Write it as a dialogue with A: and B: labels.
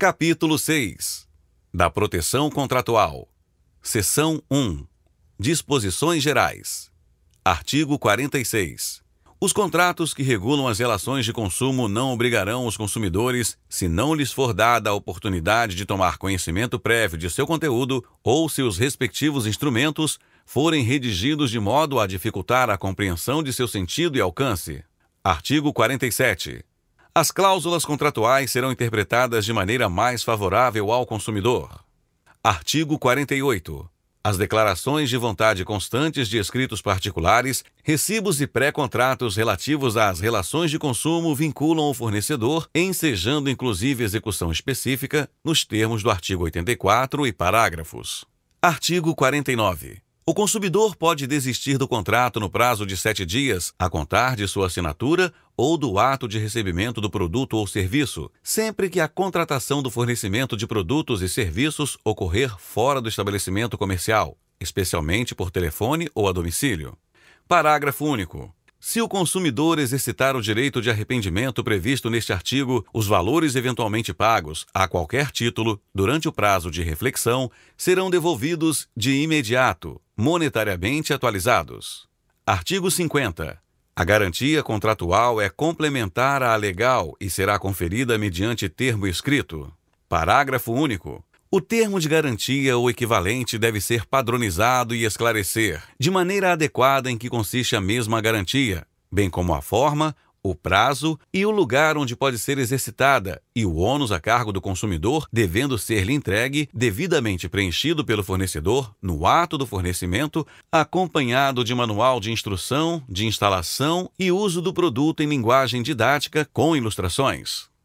A: Capítulo 6 Da Proteção Contratual. Seção 1 Disposições Gerais. Artigo 46. Os contratos que regulam as relações de consumo não obrigarão os consumidores, se não lhes for dada a oportunidade de tomar conhecimento prévio de seu conteúdo ou se os respectivos instrumentos forem redigidos de modo a dificultar a compreensão de seu sentido e alcance. Artigo 47 as cláusulas contratuais serão interpretadas de maneira mais favorável ao consumidor. Artigo 48. As declarações de vontade constantes de escritos particulares, recibos e pré-contratos relativos às relações de consumo vinculam o fornecedor, ensejando inclusive execução específica, nos termos do artigo 84 e parágrafos. Artigo 49. O consumidor pode desistir do contrato no prazo de sete dias, a contar de sua assinatura ou do ato de recebimento do produto ou serviço, sempre que a contratação do fornecimento de produtos e serviços ocorrer fora do estabelecimento comercial, especialmente por telefone ou a domicílio. Parágrafo único. Se o consumidor exercitar o direito de arrependimento previsto neste artigo, os valores eventualmente pagos, a qualquer título, durante o prazo de reflexão, serão devolvidos de imediato, monetariamente atualizados. Artigo 50. A garantia contratual é complementar à legal e será conferida mediante termo escrito. Parágrafo único. O termo de garantia ou equivalente deve ser padronizado e esclarecer, de maneira adequada, em que consiste a mesma garantia, bem como a forma, o prazo e o lugar onde pode ser exercitada, e o ônus a cargo do consumidor devendo ser-lhe entregue, devidamente preenchido pelo fornecedor, no ato do fornecimento, acompanhado de manual de instrução, de instalação e uso do produto em linguagem didática com ilustrações.